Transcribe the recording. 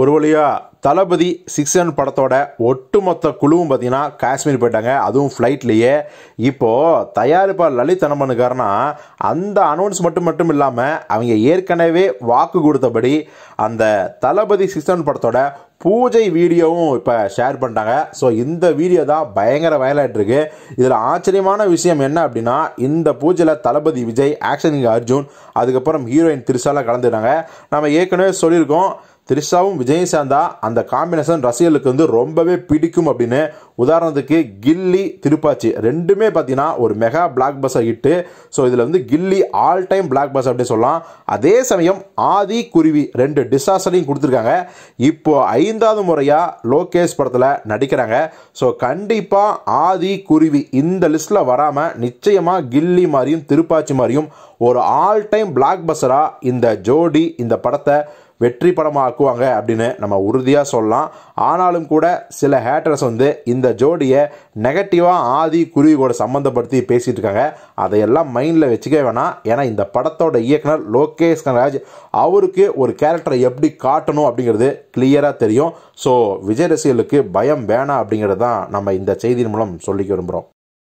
ஒரு வழியாக தளபதி சிக்ஸன் படத்தோட ஒட்டுமொத்த குழுவும் பார்த்தீங்கன்னா காஷ்மீர் போயிட்டாங்க அதுவும் ஃப்ளைட்லேயே இப்போது தயாரிப்பார் லலித் என்ன அந்த அனௌன்ஸ் மட்டும் மட்டும் இல்லாமல் அவங்க ஏற்கனவே வாக்கு கொடுத்தபடி அந்த தளபதி சிக்ஸன் படத்தோட பூஜை வீடியோவும் இப்போ ஷேர் பண்ணிட்டாங்க ஸோ இந்த வீடியோ தான் பயங்கர வயலாட் இருக்கு இதில் ஆச்சரியமான விஷயம் என்ன அப்படின்னா இந்த பூஜையில் தளபதி விஜய் ஆக்ஷன் அர்ஜுன் அதுக்கப்புறம் ஹீரோயின் திருசாலாக கலந்துட்டாங்க நம்ம ஏற்கனவே சொல்லியிருக்கோம் விஜயும் விஜயசாந்தா அந்த காம்பினேஷன் ரசிகர்களுக்கு வந்து ரொம்பவே பிடிக்கும் அப்படின்னு உதாரணத்துக்கு கில்லி திருப்பாச்சி ரெண்டுமே பார்த்தீங்கன்னா ஒரு mega blockbuster hit so இதில் வந்து Ghilli all time blockbuster அப்படின்னு சொல்லலாம் அதே சமயம் ஆதி குருவி ரெண்டு டிசாஸ்டரையும் கொடுத்துருக்காங்க இப்போ ஐந்தாவது முறையாக லோகேஷ் படத்தில் நடிக்கிறாங்க ஸோ கண்டிப்பாக ஆதி குருவி இந்த லிஸ்ட்டில் வராமல் நிச்சயமாக கில்லி மாதிரியும் திருப்பாச்சி மாதிரியும் ஒரு ஆல் டைம் பிளாக் பஸ்ஸராக இந்த ஜோடி இந்த படத்தை வெற்றி படமாக ஆக்குவாங்க அப்படின்னு நம்ம உறுதியாக சொல்லலாம் ஆனாலும் கூட சில ஹேட்டர்ஸ் வந்து இந்த ஜோடியை நெகட்டிவாக ஆதி குருவியோட சம்மந்தப்படுத்தி பேசிகிட்டு இருக்காங்க அதையெல்லாம் மைண்டில் வச்சுக்கவே வேணாம் ஏன்னா இந்த படத்தோட இயக்குனர் லோகேஷ் கனராஜ் அவருக்கு ஒரு கேரக்டரை எப்படி காட்டணும் அப்படிங்கிறது கிளியராக தெரியும் ஸோ விஜய் ரசிகர்களுக்கு பயம் வேணாம் அப்படிங்கிறது தான் நம்ம இந்த செய்தியின் மூலம் சொல்லிக்க விரும்புகிறோம்